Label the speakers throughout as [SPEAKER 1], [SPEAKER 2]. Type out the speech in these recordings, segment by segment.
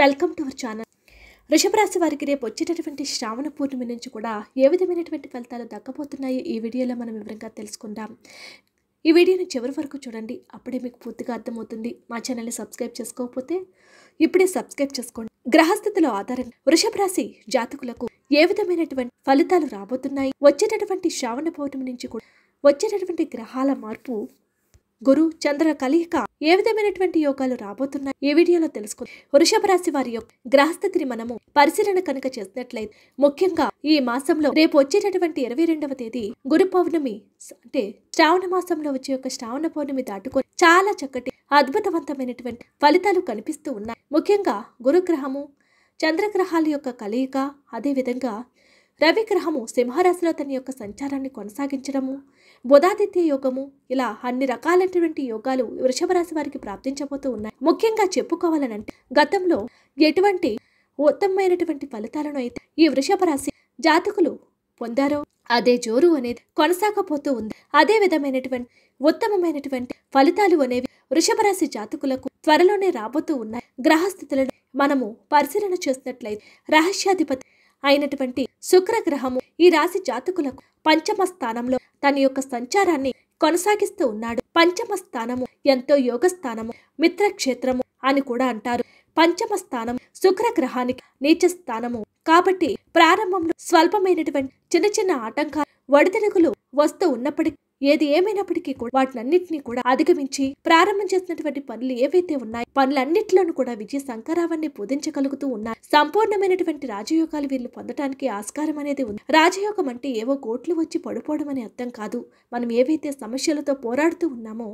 [SPEAKER 1] welcome to our channel వృషభరాశి వారికి రేపు వచ్చేటటువంటి శ్రావణ పూర్ణిమ నుంచి కూడా ఏ విధమైనటువంటి ఫలితాలు దక్కబోతున్నాయో ఈ వీడియోలో మనం వివరంగా తెలుసుకుందాం ఈ వీడియోని చివరి వరకు చూడండి అప్పుడే మీకు పూర్తిగా అర్థమవుతుంది మా ఛానల్ని సబ్స్క్రైబ్ చేసుకోకపోతే ఇప్పుడే సబ్స్క్రైబ్ చేసుకోండి గ్రహస్థితిలో ఆధారంగా వృషభ రాశి జాతకులకు ఏ విధమైనటువంటి ఫలితాలు రాబోతున్నాయి వచ్చేటటువంటి శ్రావణ పౌర్ణమి నుంచి కూడా వచ్చేటటువంటి గ్రహాల మార్పు గురు చంద్ర కలియిక ఏ విధమైనటువంటి యోగాలు రాబోతున్నాయి ఈ వీడియోలో తెలుసుకుందాం వృషభ రాశి వారి యొక్క గ్రహస్థితిని మనము పరిశీలన కనుక చేసినట్లయితే ముఖ్యంగా ఈ మాసంలో రేపు వచ్చేటటువంటి ఇరవై రెండవ తేదీ గురు పౌర్ణమి అంటే శ్రావణ మాసంలో వచ్చే యొక్క శ్రావణ పౌర్ణమి దాటుకొని చాలా చక్కటి అద్భుతవంతమైనటువంటి ఫలితాలు కనిపిస్తూ ఉన్నాయి ముఖ్యంగా గురుగ్రహము చంద్రగ్రహాల యొక్క కలయిక అదేవిధంగా రవిగ్రహము సింహరాశిలో తన యొక్క సంచారాన్ని కొనసాగించడము బోధాదిత్య యోగము ఇలా అన్ని రకాలైనటువంటి యోగాలు వృషభ రాశి వారికి ప్రాప్తించబోతూ ఉన్నాయి ముఖ్యంగా చెప్పుకోవాలనంటే గతంలో ఎటువంటి ఉత్తమమైనటువంటి ఫలితాలను అయితే ఈ వృషభ రాశి జాతకులు పొందారో అదే జోరు అనేది కొనసాగపోతూ ఉంది అదే విధమైనటువంటి ఉత్తమమైనటువంటి ఫలితాలు అనేవి వృషభ రాశి జాతకులకు త్వరలోనే రాబోతూ ఉన్నాయి గ్రహస్థితులను మనము పరిశీలన చేసినట్లయితే రహస్యాధిపతి అయినటువంటి శుక్రగ్రహము ఈ రాశి జాతకులకు పంచమ స్థానంలో తన యొక్క సంచారాన్ని కొనసాగిస్తూ ఉన్నాడు పంచమ స్థానము ఎంతో యోగ స్థానము మిత్రక్షేత్రము అని కూడా అంటారు పంచమ స్థానం శుక్రగ్రహానికి నీచ స్థానము కాబట్టి ప్రారంభంలో స్వల్పమైనటువంటి చిన్న చిన్న ఆటంకాలు వడిదెలుగులు వస్తూ ఉన్నప్పటికీ ఏది ఏమైనప్పటికీ కూడా వాటిలన్నింటినీ కూడా అధిగమించి ప్రారంభం చేసినటువంటి పనులు ఏవైతే ఉన్నాయో పనులన్నింటిలోనూ కూడా విజయ సంకరావాన్ని పూజించగలుగుతూ ఉన్నారు సంపూర్ణమైనటువంటి రాజయోగాలు వీళ్ళు పొందటానికి ఆస్కారం అనేది ఉంది రాజయోగం అంటే ఏవో కోట్లు వచ్చి పడిపోవడం అనే అర్థం కాదు మనం ఏవైతే సమస్యలతో పోరాడుతూ ఉన్నామో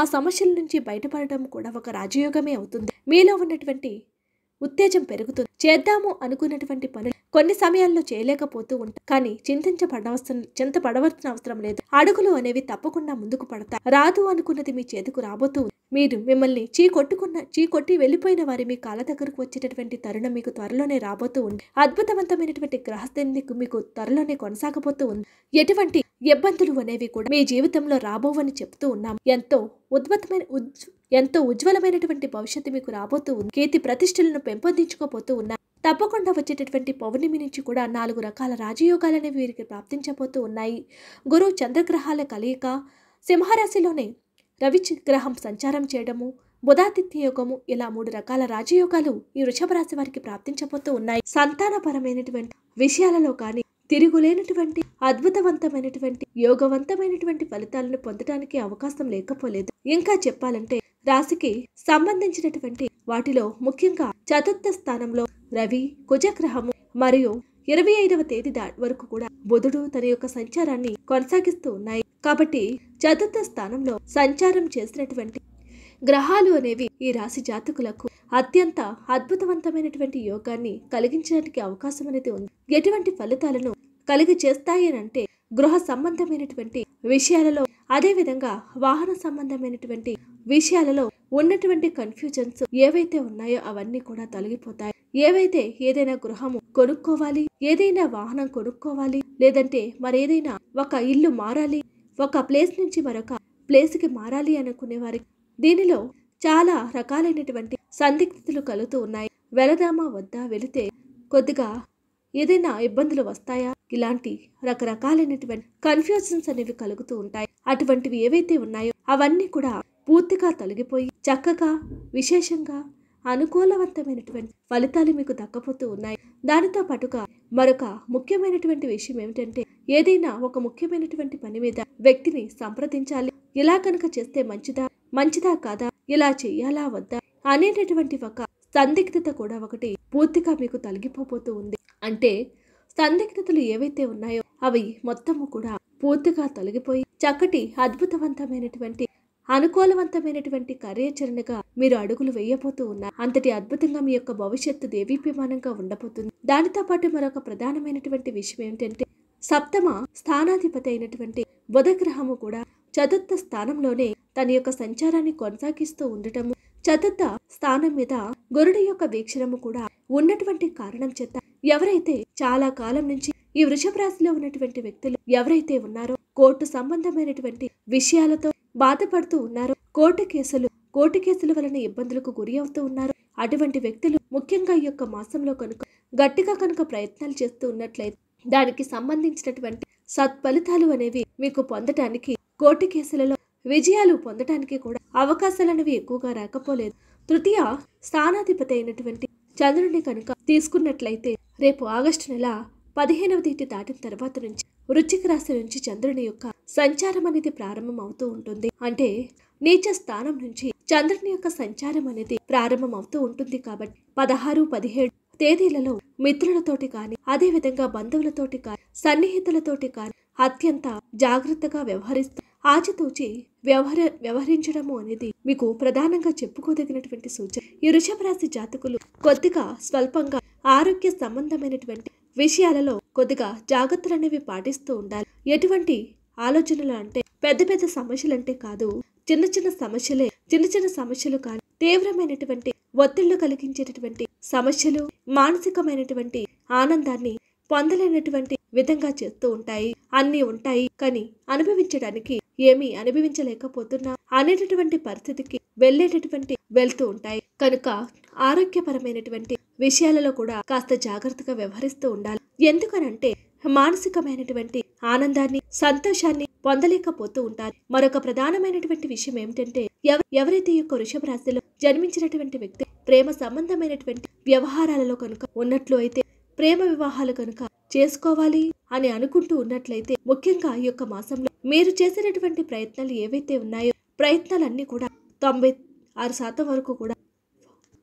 [SPEAKER 1] ఆ సమస్యల నుంచి బయటపడడం కూడా ఒక రాజయోగమే అవుతుంది మీలో ఉన్నటువంటి ఉత్తేజం పెరుగుతుంది చేద్దాము అనుకున్నటువంటి పనులు కొన్ని సమయాల్లో చేయలేకపోతూ ఉంటాయి కానీ చింతించబడవలసిన చింతపడవలసిన అవసరం లేదు అడుగులు అనేవి తప్పకుండా ముందుకు పడతాయి రాదు అనుకున్నది మీ చేతికి రాబోతూ మీరు మిమ్మల్ని చీ కొట్టుకున్న చీ కొట్టి వెళ్ళిపోయిన వారి మీ కాళ్ళ దగ్గరకు వచ్చేటటువంటి తరుణం మీకు త్వరలోనే రాబోతూ ఉంది అద్భుతవంతమైనటువంటి గ్రహస్థితి మీకు త్వరలోనే కొనసాగబోతూ ఉంది ఎటువంటి ఇబ్బందులు అనేవి కూడా మీ జీవితంలో రాబోవని చెప్తూ ఉన్నాం ఎంతో ఉద్భుతమైన ఎంతో ఉజ్వలమైనటువంటి భవిష్యత్తు మీకు రాబోతూ ఉంది కీర్తి ప్రతిష్టలను పెంపొందించుకోబోతూ ఉన్నా తప్పకుండా వచ్చేటటువంటి పౌర్ణమి నుంచి కూడా నాలుగు రకాల రాజయోగాలనేవి వీరికి ప్రాప్తించబోతూ ఉన్నాయి గురువు చంద్రగ్రహాల కలయిక సింహరాశిలోనే రవిగ్రహం సంచారం చేయడము బుధాతిథ్య యోగము ఇలా మూడు రకాల రాజయోగాలు ఈ వృషభ రాశి వారికి ప్రాప్తించబోతూ ఉన్నాయి సంతానపరమైనటువంటి విషయాలలో కానీ తిరుగులేనటువంటి అద్భుతవంతమైనటువంటి యోగవంతమైనటువంటి ఫలితాలను పొందడానికి అవకాశం లేకపోలేదు ఇంకా చెప్పాలంటే రాశికి సంబంధించినటువంటి వాటిలో ముఖ్యంగా చతుర్థ స్థానంలో రవి కుజగ్రహము మరియు ఇరవై ఐదవ తేదీ వరకు కూడా బుధుడు తన యొక్క సంచారాన్ని కొనసాగిస్తూ ఉన్నాయి కాబట్టి చతుర్థ స్థానంలో సంచారం చేసినటువంటి గ్రహాలు అనేవి ఈ రాశి జాతకులకు అత్యంత అద్భుతవంతమైనటువంటి యోగాన్ని కలిగించడానికి అవకాశం అనేది ఉంది ఎటువంటి ఫలితాలను కలిగి చేస్తాయి అంటే గృహ సంబంధమైనటువంటి విషయాలలో అదేవిధంగా వాహన సంబంధమైనటువంటి విషయాలలో ఉన్నటువంటి కన్ఫ్యూజన్స్ ఏవైతే ఉన్నాయో అవన్నీ కూడా తొలగిపోతాయి ఏవైతే ఏదైనా గృహము కొనుక్కోవాలి ఏదైనా వాహనం కొనుక్కోవాలి లేదంటే మరేదైనా ఒక ఇల్లు మారాలి ఒక ప్లేస్ నుంచి మరొక ప్లేస్కి మారాలి అనుకునే వారికి దీనిలో చాలా రకాలైనటువంటి సందిగ్ధతలు కలుగుతూ ఉన్నాయి వెళదామా వద్దా వెళితే కొద్దిగా ఏదైనా ఇబ్బందులు వస్తాయా ఇలాంటి రకరకాలైనటువంటి కన్ఫ్యూజన్స్ అనేవి కలుగుతూ ఉంటాయి అటువంటివి ఏవైతే ఉన్నాయో అవన్నీ కూడా పూర్తిగా తొలగిపోయి చక్కగా విశేషంగా అనుకూలవంతమైనటువంటి ఫలితాలు మీకు దక్కపోతూ ఉన్నాయి దానితో పాటుగా మరొక ముఖ్యమైనటువంటి విషయం ఏమిటంటే ఏదైనా ఒక ముఖ్యమైనటువంటి పని మీద వ్యక్తిని సంప్రదించాలి ఇలా కనుక చేస్తే మంచిదా మంచిదా కాదా ఇలా చేయాలా వద్దా అనేటటువంటి ఒక సందిగ్ధత కూడా ఒకటి పూర్తిగా మీకు తొలగిపోతూ ఉంది అంటే సందిగ్ధతలు ఏవైతే ఉన్నాయో అవి మొత్తము కూడా పూర్తిగా తొలగిపోయి చక్కటి అద్భుతవంతమైనటువంటి అనుకూలవంతమైనటువంటి కార్యాచరణగా మీరు అడుగులు వేయబోతూ ఉన్నారు అంతటి అద్భుతంగా మీ యొక్క భవిష్యత్తు దేవీప్యమానంగా ఉండబోతుంది దానితో పాటు మరొక ప్రధానమైనటువంటి విషయం ఏమిటంటే సప్తమ స్థానాధిపతి అయినటువంటి బుధగ్రహము కూడా చతుర్థ స్థానంలోనే తన యొక్క సంచారాన్ని కొనసాగిస్తూ ఉండటము చతుర్థ స్థానం మీద గురుడు యొక్క వీక్షణము కూడా ఉన్నటువంటి కారణం చేత ఎవరైతే చాలా కాలం నుంచి ఈ వృషభ రాశిలో ఉన్నటువంటి వ్యక్తులు ఎవరైతే ఉన్నారో కోర్టు సంబంధమైనటువంటి విషయాలతో బాధపడుతూ ఉన్నారు కోర్టు కేసులు కోర్టు కేసుల వలన ఇబ్బందులకు గురి అవుతూ ఉన్నారు అటువంటి వ్యక్తులు ముఖ్యంగా ఈ యొక్క మాసంలో కనుక గట్టిగా కనుక ప్రయత్నాలు చేస్తూ ఉన్నట్లయితే దానికి సంబంధించినటువంటి సత్ఫలితాలు అనేవి మీకు పొందటానికి కోర్టు కేసులలో విజయాలు పొందటానికి కూడా అవకాశాలు అనేవి ఎక్కువగా రాకపోలేదు తృతీయ స్థానాధిపతి అయినటువంటి చంద్రుడిని కనుక తీసుకున్నట్లయితే రేపు ఆగస్టు నెల పదిహేనవ తేదీ దాటిన తర్వాత నుంచి వృచ్చిక రాశి నుంచి చంద్రుని యొక్క సంచారం అనేది ప్రారంభం అవుతూ ఉంటుంది అంటే నీచ స్థానం నుంచి చంద్రుని యొక్క సంచారం అనేది ప్రారంభం అవుతూ ఉంటుంది కాబట్టి పదహారు పదిహేడు తేదీలలో మిత్రులతోటి కానీ అదేవిధంగా బంధువులతోటి కానీ సన్నిహితులతోటి కానీ అత్యంత జాగ్రత్తగా వ్యవహరిస్తూ ఆచితూచి వ్యవహర వ్యవహరించడము అనేది మీకు ప్రధానంగా చెప్పుకోదగినటువంటి సూచన ఈ వృషభ రాశి జాతకులు కొద్దిగా స్వల్పంగా ఆరోగ్య సంబంధమైనటువంటి విషయాలలో కొద్దిగా జాగ్రత్తలు అనేవి పాటిస్తూ ఉండాలి ఎటువంటి ఆలోచనలు అంటే పెద్ద పెద్ద సమస్యలు అంటే కాదు చిన్న చిన్న సమస్యలే చిన్న చిన్న సమస్యలు కానీ తీవ్రమైనటువంటి ఒత్తిళ్లు కలిగించేటటువంటి సమస్యలు మానసికమైనటువంటి ఆనందాన్ని పొందలేనటువంటి విధంగా చేస్తూ ఉంటాయి అన్నీ ఉంటాయి కానీ అనుభవించడానికి ఏమీ అనుభవించలేకపోతున్నా అనేటటువంటి పరిస్థితికి వెళ్ళేటటువంటి వెళ్తూ ఉంటాయి కనుక ఆరోగ్యపరమైనటువంటి విషయాలలో కూడా కాస్త జాగ్రత్తగా వ్యవహరిస్తూ ఉండాలి ఎందుకనంటే మానసికమైనటువంటి ఆనందాన్ని సంతోషాన్ని పొందలేకపోతూ ఉంటారు మరొక ప్రధానమైనటువంటి విషయం ఏమిటంటే ఎవరైతే యొక్క వృషభ రాశిలో జన్మించినటువంటి వ్యక్తి ప్రేమ సంబంధమైనటువంటి వ్యవహారాలలో కనుక ఉన్నట్లు అయితే ప్రేమ వివాహాలు కనుక చేసుకోవాలి అని అనుకుంటూ ఉన్నట్లయితే ముఖ్యంగా ఈ యొక్క మాసంలో మీరు చేసినటువంటి ప్రయత్నాలు ఏవైతే ఉన్నాయో ప్రయత్నాలన్నీ కూడా తొంభై ఆరు శాతం వరకు కూడా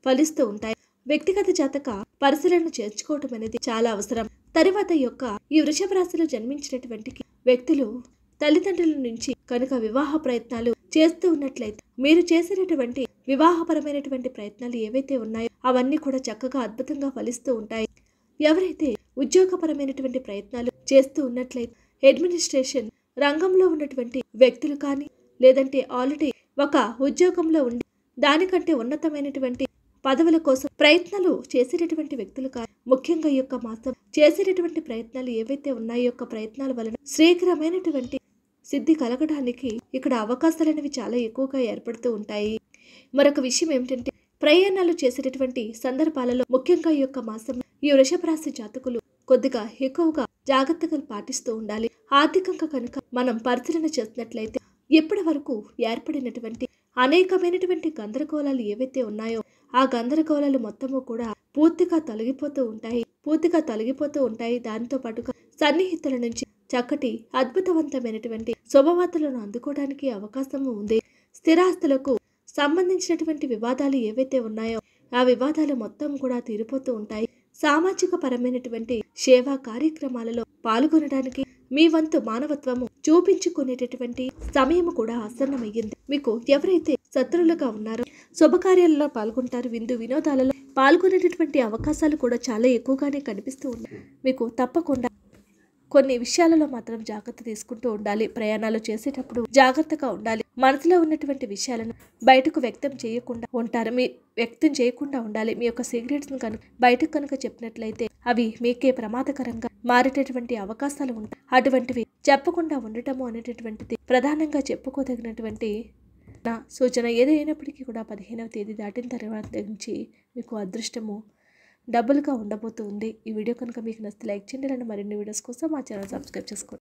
[SPEAKER 1] ఫలిస్తూ ఉంటాయి వ్యక్తిగత జాతక పరిశీలన చేర్చుకోవటం అనేది చాలా అవసరం తరువాత యొక్క ఈ వృషభ రాశిలో జన్మించినటువంటి వ్యక్తులు తల్లిదండ్రుల నుంచి కనుక వివాహ ప్రయత్నాలు చేస్తూ ఉన్నట్లయితే మీరు చేసినటువంటి వివాహపరమైనటువంటి ప్రయత్నాలు ఏవైతే ఉన్నాయో అవన్నీ కూడా చక్కగా అద్భుతంగా ఫలిస్తూ ఉంటాయి ఎవరైతే ఉద్యోగపరమైనటువంటి ప్రయత్నాలు చేస్తూ ఉన్నట్లయితే అడ్మినిస్ట్రేషన్ రంగంలో ఉన్నటువంటి వ్యక్తులు కానీ లేదంటే ఆల్రెడీ ఒక ఉద్యోగంలో ఉండి దానికంటే ఉన్నతమైనటువంటి పదవుల కోసం ప్రయత్నాలు చేసేటటువంటి వ్యక్తులు కాదు ముఖ్యంగా ఈ యొక్క మాసం చేసేటటువంటి ప్రయత్నాలు ఏవైతే ఉన్నాయో యొక్క ప్రయత్నాల వలన శ్రీకరమైనటువంటి సిద్ధి కలగడానికి ఇక్కడ అవకాశాలు అనేవి చాలా ఎక్కువగా ఏర్పడుతూ ఉంటాయి మరొక విషయం ఏమిటంటే ప్రయాణాలు చేసేటటువంటి సందర్భాలలో ముఖ్యంగా ఈ యొక్క మాసం ఈ వృషభ రాశి జాతకులు కొద్దిగా ఎక్కువగా జాగ్రత్తగా పాటిస్తూ ఉండాలి ఆర్థికంగా కనుక మనం పరిశీలన చేస్తున్నట్లయితే ఎప్పటి వరకు ఏర్పడినటువంటి అనేకమైనటువంటి గందరగోళాలు ఏవైతే ఉన్నాయో ఆ గందరగోళాలు మొత్తము కూడా పూర్తిగా తొలగిపోతూ ఉంటాయి పూర్తిగా తొలగిపోతూ ఉంటాయి దానితో పాటు సన్నిహితుల నుంచి చక్కటి అద్భుతవంతమైనటువంటి శుభవార్తలను అందుకోవడానికి అవకాశము ఉంది స్థిరాస్తులకు సంబంధించినటువంటి వివాదాలు ఏవైతే ఉన్నాయో ఆ వివాదాలు మొత్తం కూడా తీరిపోతూ ఉంటాయి సామాజిక పరమైనటువంటి సేవా కార్యక్రమాలలో పాల్గొనడానికి మీ వంతు మానవత్వము చూపించుకునేటటువంటి సమయం కూడా ఆసన్నమయ్యింది మీకు ఎవరైతే శత్రువులుగా ఉన్నారో శుభకార్యాలలో పాల్గొంటారు విందు వినోదాలలో పాల్గొనేటటువంటి అవకాశాలు కూడా చాలా ఎక్కువగానే కనిపిస్తూ ఉన్నాయి మీకు తప్పకుండా కొన్ని విషయాలలో మాత్రం జాగ్రత్త తీసుకుంటూ ఉండాలి ప్రయాణాలు చేసేటప్పుడు జాగ్రత్తగా ఉండాలి మనసులో ఉన్నటువంటి విషయాలను బయటకు వ్యక్తం చేయకుండా ఉంటారు మీ వ్యక్తం చేయకుండా ఉండాలి మీ యొక్క సీక్రెట్స్ను కనుక బయటకు కనుక చెప్పినట్లయితే అవి మీకే ప్రమాదకరంగా మారేటటువంటి అవకాశాలు ఉంటాయి అటువంటివి చెప్పకుండా ఉండటము అనేటటువంటిది ప్రధానంగా చెప్పుకోదగినటువంటి నా సూచన ఏదైనప్పటికీ కూడా పదిహేనవ తేదీ దాటిన తర్వాత నుంచి మీకు అదృష్టము డబ్బులుగా ఉండబోతుంది ఈ వీడియో కనుక మీకు నచ్చితే లైక్ చేయండి అండ్ మరిన్ని వీడియోస్ కోసం మా ఛానల్ సబ్స్క్రైబ్ చేసుకోండి